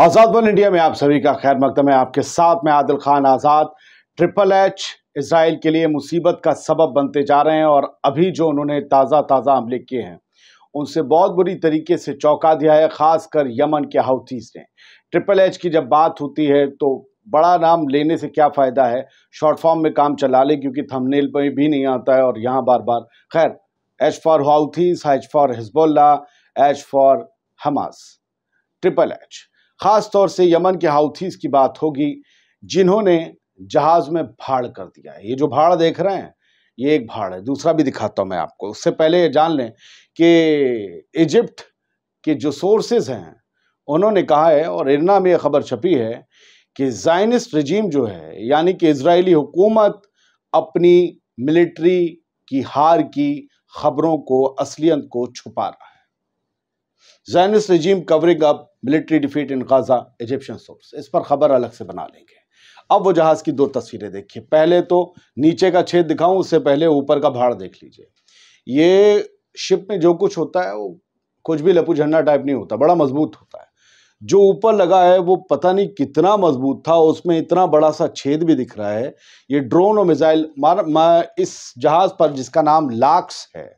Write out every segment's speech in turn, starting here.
आज़ाद one India में आप सभी का खैर मकदम है आपके साथ में Adil Khan Azad triple H Israel के लिए मुसीबत का सबब बनते जा रहे हैं और अभी जो उन्होंने ताज़ा ताज़ा हमले किए हैं उनसे बहुत बुरी तरीके से चौंका दिया है ख़ासकर यमन के हाउथीज़ ने ट्रिपल एच की जब बात होती है तो बड़ा नाम लेने से क्या फ़ायदा है शॉर्ट फॉर्म में काम चला ले क्योंकि थमनेल पर भी नहीं आता है और यहाँ बार बार खैर H for Houthis H for Hezbollah H for Hamas triple H ख़ास तौर से यमन के हाउथीज़ की बात होगी जिन्होंने जहाज़ में भाड़ कर दिया है ये जो भाड़ देख रहे हैं ये एक भाड़ है दूसरा भी दिखाता हूँ मैं आपको उससे पहले ये जान लें कि इजिप्ट के जो सोर्सेज हैं उन्होंने कहा है और इरना में यह खबर छपी है कि जाइनिस्ट रजीम जो है यानी कि इसराइली हुकूमत अपनी मिलिट्री की हार की खबरों को असलियत को छुपा रहा है Zionist regime covering up military defeat in Gaza Egyptian source इस पर ख़बर अलग से बना लेंगे अब वो जहाज़ की दो तस्वीरें देखिए पहले तो नीचे का छेद दिखाऊं उससे पहले ऊपर का भाड़ देख लीजिए ये शिप में जो कुछ होता है वो कुछ भी लपू झंडा टाइप नहीं होता बड़ा मजबूत होता है जो ऊपर लगा है वो पता नहीं कितना मजबूत था उसमें इतना बड़ा सा छेद भी दिख रहा है ये ड्रोन और मिसाइल मार, मा, इस जहाज़ पर जिसका नाम लाक्स है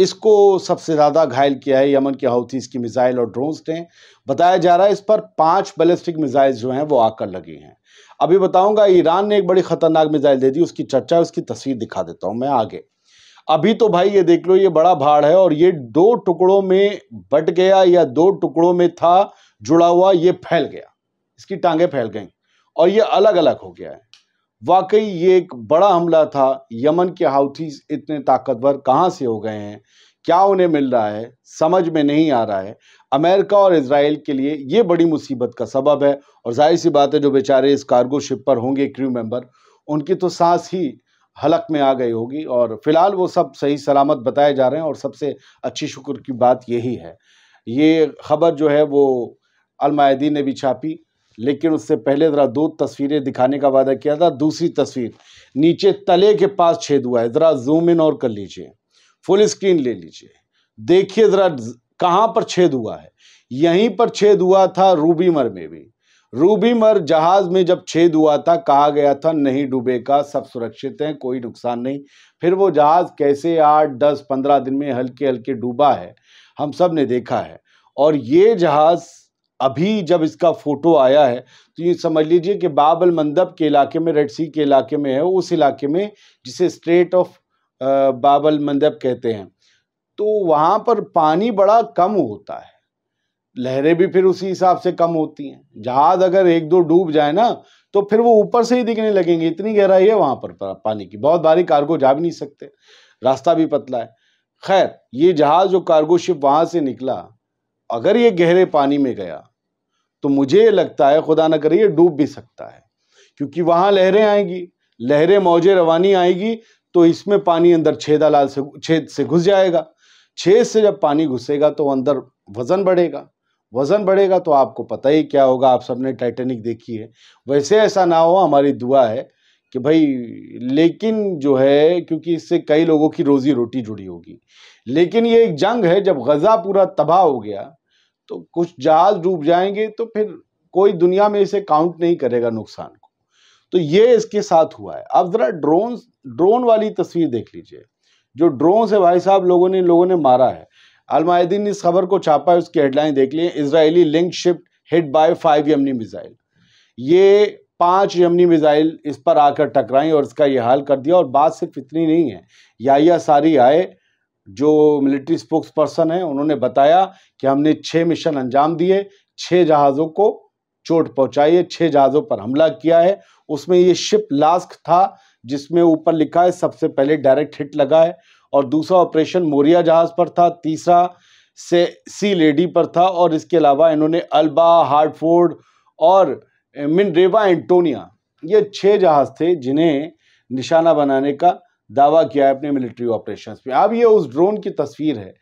इसको सबसे ज़्यादा घायल किया है यमन के हाउथीज़ की मिज़ाइल और ड्रोन्स ने बताया जा रहा है इस पर पांच बैलिस्टिक मिज़ाइल जो हैं वो आकर लगी हैं अभी बताऊंगा ईरान ने एक बड़ी ख़तरनाक मिज़ाइल दे दी उसकी चर्चा उसकी तस्वीर दिखा देता हूं मैं आगे अभी तो भाई ये देख लो ये बड़ा भाड़ है और ये दो टुकड़ों में बट गया या दो टुकड़ों में था जुड़ा हुआ ये फैल गया इसकी टांगे फैल गई और ये अलग अलग हो गया है वाकई ये एक बड़ा हमला था यमन के हाउथीज इतने ताकतवर कहाँ से हो गए हैं क्या उन्हें मिल रहा है समझ में नहीं आ रहा है अमेरिका और इसराइल के लिए ये बड़ी मुसीबत का सबब है और जाहिर सी बात है जो बेचारे इस कार्गो शिप पर होंगे क्रू मेंबर उनकी तो सांस ही हलक में आ गई होगी और फिलहाल वो सब सही सलामत बताए जा रहे हैं और सबसे अच्छी शुक्र की बात यही है ये खबर जो है वो अलमायदी ने भी छापी लेकिन उससे पहले ज़रा दो तस्वीरें दिखाने का वादा किया था दूसरी तस्वीर नीचे तले के पास छेद हुआ है ज़रा जूम इन और कर लीजिए फुल स्क्रीन ले लीजिए देखिए ज़रा कहाँ पर छेद हुआ है यहीं पर छेद हुआ था रूबीमर में भी रूबीमर जहाज़ में जब छेद हुआ था कहा गया था नहीं डूबेगा सब सुरक्षित हैं कोई नुकसान नहीं फिर वो जहाज़ कैसे आठ दस पंद्रह दिन में हल्के हल्के डूबा है हम सब ने देखा है और ये जहाज़ अभी जब इसका फ़ोटो आया है तो ये समझ लीजिए कि बाबल मंदब के इलाके में रेड सी के इलाके में है उस इलाके में जिसे स्ट्रेट ऑफ बाबल मंदब कहते हैं तो वहाँ पर पानी बड़ा कम होता है लहरें भी फिर उसी हिसाब से कम होती हैं जहाज़ अगर एक दो डूब जाए ना तो फिर वो ऊपर से ही दिखने लगेंगे इतनी गहराई है वहाँ पर पानी की बहुत भारी कार्गो जा भी नहीं सकते रास्ता भी पतला है खैर ये जहाज़ जो कार्गो शिप वहाँ से निकला अगर ये गहरे पानी में गया तो मुझे लगता है खुदा ना करिए डूब भी सकता है क्योंकि वहाँ लहरें आएंगी लहरें मौज रवानी आएगी तो इसमें पानी अंदर छेदा लाल से छेद से घुस जाएगा छेद से जब पानी घुसेगा तो अंदर वज़न बढ़ेगा वज़न बढ़ेगा तो आपको पता ही क्या होगा आप सबने टाइटेनिक देखी है वैसे ऐसा ना हो हमारी दुआ है कि भाई लेकिन जो है क्योंकि इससे कई लोगों की रोज़ी रोटी जुड़ी होगी लेकिन ये एक जंग है जब गज़ा पूरा तबाह हो गया तो कुछ जहाज डूब जाएंगे तो फिर कोई दुनिया में इसे काउंट नहीं करेगा नुकसान को तो ये इसके साथ हुआ है अब ज़रा ड्रोन ड्रोन वाली तस्वीर देख लीजिए जो ड्रोन से भाई साहब लोगों ने लोगों ने मारा है अलमायदीन ने इस खबर को छापा है उसकी हेडलाइन देख ली Israeli link ship hit by five Yemeni missile ये पांच यमनी मिज़ाइल इस पर आकर टकराई और इसका यह हाल कर दिया और बात सिर्फ इतनी नहीं है या, या सारी आए जो मिलिट्री स्पोक्स पर्सन हैं उन्होंने बताया कि हमने छः मिशन अंजाम दिए छः जहाज़ों को चोट पहुंचाई है छः जहाज़ों पर हमला किया है उसमें ये शिप लास्क था जिसमें ऊपर लिखा है सबसे पहले डायरेक्ट हिट लगा है और दूसरा ऑपरेशन मोरिया जहाज़ पर था तीसरा से सी लेडी पर था और इसके अलावा इन्होंने अल्बा हार्डफोर्ड और मिनरेवा eh, एंटोनिया ये छः जहाज़ थे जिन्हें निशाना बनाने का दावा किया है अपने मिलिट्री ऑपरेशंस में अब ये उस ड्रोन की तस्वीर है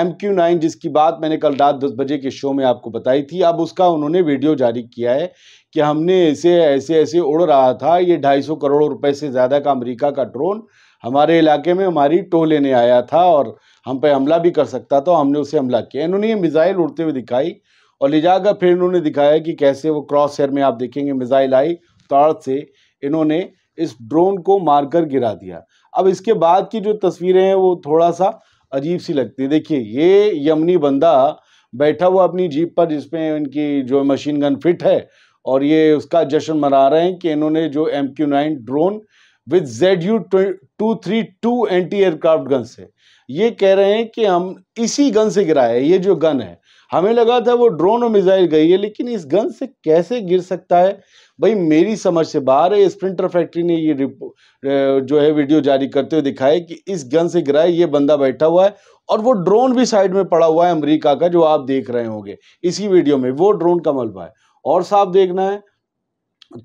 एम क्यू नाइन जिसकी बात मैंने कल रात दस बजे के शो में आपको बताई थी अब उसका उन्होंने वीडियो जारी किया है कि हमने इसे ऐसे ऐसे उड़ रहा था ये ढाई सौ करोड़ रुपए से ज़्यादा का अमेरिका का ड्रोन हमारे इलाके में हमारी टो लेने आया था और हम पे हमला भी कर सकता था हमने उसे हमला किया इन्होंने ये मिज़ाइल उड़ते हुए दिखाई और ले जाकर फिर इन्होंने दिखाया कि कैसे वो क्रॉस एयर में आप देखेंगे मिज़ाइल आई ताड़ से इन्होंने इस ड्रोन को मारकर गिरा दिया अब इसके बाद की जो तस्वीरें हैं वो थोड़ा सा अजीब सी लगती है देखिए ये यमनी बंदा बैठा हुआ अपनी जीप पर जिसमें इनकी जो मशीन गन फिट है और ये उसका जश्न मना रहे हैं कि इन्होंने जो M Q nine drone with Z U two three two anti aircraft gun से ये कह रहे हैं कि हम इसी गन से गिराए ये जो गन है हमें लगा था वो ड्रोन और मिसाइल गई है लेकिन इस गन से कैसे गिर सकता है भाई मेरी समझ से बाहर है स्प्रिंटर फैक्ट्री ने ये जो है वीडियो जारी करते हुए दिखाए कि इस गन से गिराए ये बंदा बैठा हुआ है और वो ड्रोन भी साइड में पड़ा हुआ है अमेरिका का जो आप देख रहे होंगे इसी वीडियो में वो ड्रोन का मलबा है और साफ देखना है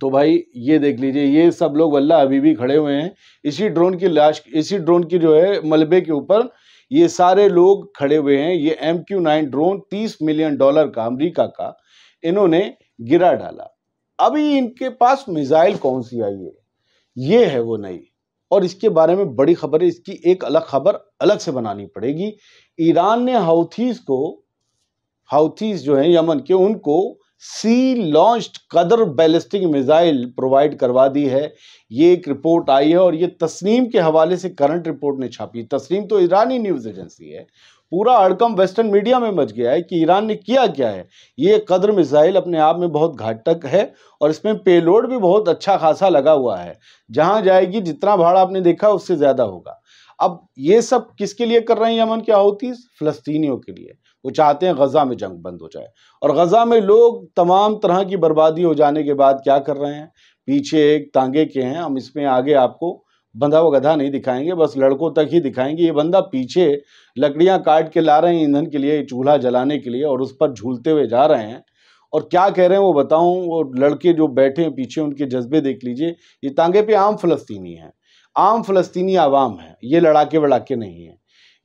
तो भाई ये देख लीजिए ये सब लोग वल्ला अभी भी खड़े हुए हैं इसी ड्रोन की लाश इसी ड्रोन की जो है मलबे के ऊपर ये सारे लोग खड़े हुए हैं ये एम क्यू नाइन ड्रोन तीस मिलियन डॉलर का अमेरिका का इन्होंने गिरा डाला अभी इनके पास मिज़ाइल कौन सी आई है ये है वो नई और इसके बारे में बड़ी खबर है इसकी एक अलग खबर अलग से बनानी पड़ेगी ईरान ने हाउथीज़ को हाउथीज़ जो है यमन के उनको sea launched Qader ballistic missile provide करवा दी है ये एक रिपोर्ट आई है और ये तस्नीम के हवाले से करंट रिपोर्ट ने छापी तस्नीम तो ईरानी न्यूज़ एजेंसी है पूरा अड़कम वेस्टर्न मीडिया में मच गया है कि ईरान ने किया क्या है ये कदर मिसाइल अपने आप में बहुत घातक है और इसमें पेलोड भी बहुत अच्छा खासा लगा हुआ है जहाँ जाएगी जितना भाड़ा आपने देखा उससे ज़्यादा होगा अब ये सब किसके लिए कर रहे हैं यमन क्या होती फ़लस्तीनियों के लिए वो चाहते हैं गज़ा में जंग बंद हो जाए और गज़ा में लोग तमाम तरह की बर्बादी हो जाने के बाद क्या कर रहे हैं पीछे एक तांगे के हैं हम इसमें आगे आपको बंधा व गधा नहीं दिखाएंगे बस लड़कों तक ही दिखाएंगे ये बंदा पीछे लकड़ियाँ काट के ला रहे हैं ईंधन के लिए चूल्हा जलाने के लिए और उस पर झूलते हुए जा रहे हैं और क्या कह रहे हैं वो बताऊं वो लड़के जो बैठे हैं पीछे उनके जज्बे देख लीजिए ये तांगे पे आम फ़लस्तीनी हैं आम फ़लस्तीनी आवाम है ये लड़ाके वड़ाके नहीं है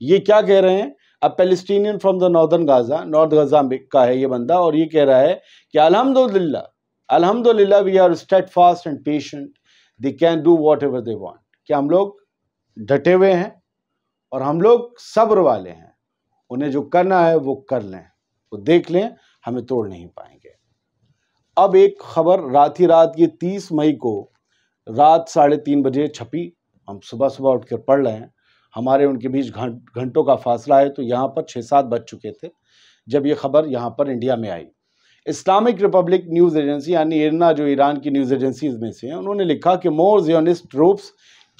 ये क्या कह रहे हैं अब Palestinian from the northern Gaza north Gaza का है ये बंदा और ये कह रहा है कि अलहमदुल्ला अलहमदुल्ला we are steadfast and patient they can do whatever they want कि हम लोग डटे हुए हैं और हम लोग सब्र वाले हैं उन्हें जो करना है वो कर लें वो देख लें हमें तोड़ नहीं पाएंगे अब एक खबर रात ही रात ये तीस मई को रात साढ़े तीन बजे छपी हम सुबह सुबह उठकर पढ़ रहे हैं हमारे उनके बीच घंट घंटों का फासला है तो यहाँ पर छः सात बज चुके थे जब ये खबर यहाँ पर इंडिया में आई इस्लामिक रिपब्लिक न्यूज़ एजेंसी यानी इरना जो ईरान की न्यूज़ एजेंसीज में से हैं उन्होंने लिखा कि more Zionist troops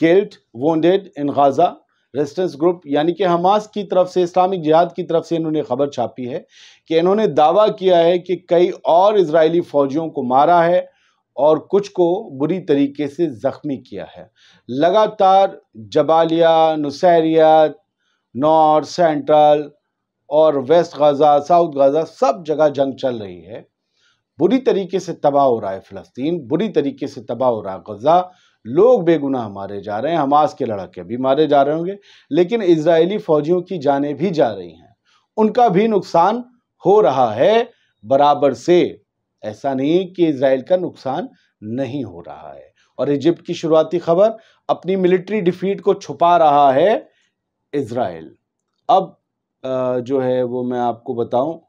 killed wounded in Gaza resistance group यानी कि हमास की तरफ से इस्लामिक जिहाद की तरफ से इन्होंने खबर छापी है कि इन्होंने दावा किया है कि कई और इसराइली फौजियों को मारा है और कुछ को बुरी तरीके से ज़ख्मी किया है लगातार जबालिया नुसैरियत नॉर्थ सेंट्रल और वेस्ट गाज़ा साउथ गाज़ा सब जगह जंग चल रही है बुरी तरीके से तबाह हो रहा है फ़लस्तीन बुरी तरीके से तबाह हो रहा है गज़ा लोग बेगुनाह मारे जा रहे हैं हमास के लड़के भी मारे जा रहे होंगे लेकिन इसराइली फौजियों की जानें भी जा रही हैं उनका भी नुकसान हो रहा है बराबर से ऐसा नहीं कि इसराइल का नुकसान नहीं हो रहा है और इजिप्ट की शुरुआती खबर अपनी मिलिट्री डिफीट को छुपा रहा है इसराइल अब जो है वो मैं आपको बताऊं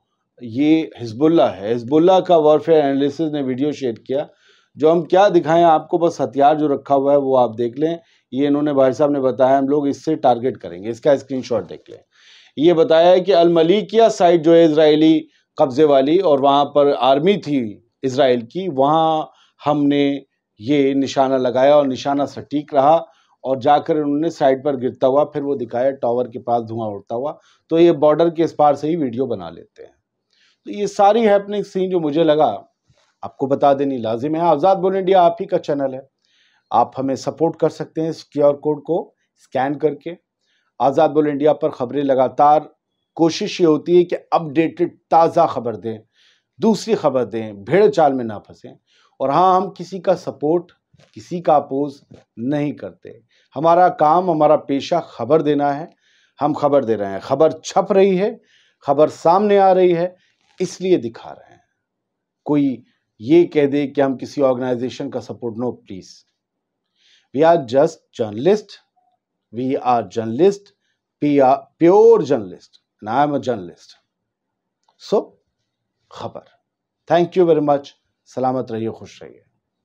ये हिजबुल्ला है हिजबुल्ला का वॉरफेयर एनालिसिस ने वीडियो शेयर किया जो हम क्या दिखाएं आपको बस हथियार जो रखा हुआ है वो आप देख लें ये इन्होंने भाई साहब ने बताया हम लोग इससे टारगेट करेंगे इसका स्क्रीनशॉट देख लें ये बताया है कि अलमलिकिया साइड जो है इसराइली कब्ज़े वाली और वहाँ पर आर्मी थी इसराइल की वहाँ हमने ये निशाना लगाया और निशाना सटीक रहा और जाकर उन्होंने साइड पर गिरता हुआ फिर वो दिखाया टावर के पास धुआं उड़ता हुआ तो ये बॉर्डर के इस पार से ही वीडियो बना लेते हैं तो ये सारी हैपनिंग सीन जो मुझे लगा आपको बता देनी लाजिम है आज़ाद बोल इंडिया आप ही का चैनल है आप हमें सपोर्ट कर सकते हैं इस क्यू आर कोड को स्कैन करके आज़ाद बोल इंडिया पर खबरें लगातार कोशिश ये होती है कि अपडेटेड ताज़ा खबर दें दूसरी खबर दें भेड़ चाल में ना फंसें और हाँ हम किसी का सपोर्ट किसी का अपोज नहीं करते हमारा काम हमारा पेशा खबर देना है हम खबर दे रहे हैं खबर छप रही है खबर सामने आ रही है इसलिए दिखा रहे हैं कोई ये कह दे कि हम किसी ऑर्गेनाइजेशन का support no please we are just journalist we are journalist P R pure journalist ना एम अ जर्नलिस्ट सो खबर थैंक यू वेरी मच सलामत रहिए खुश रहिए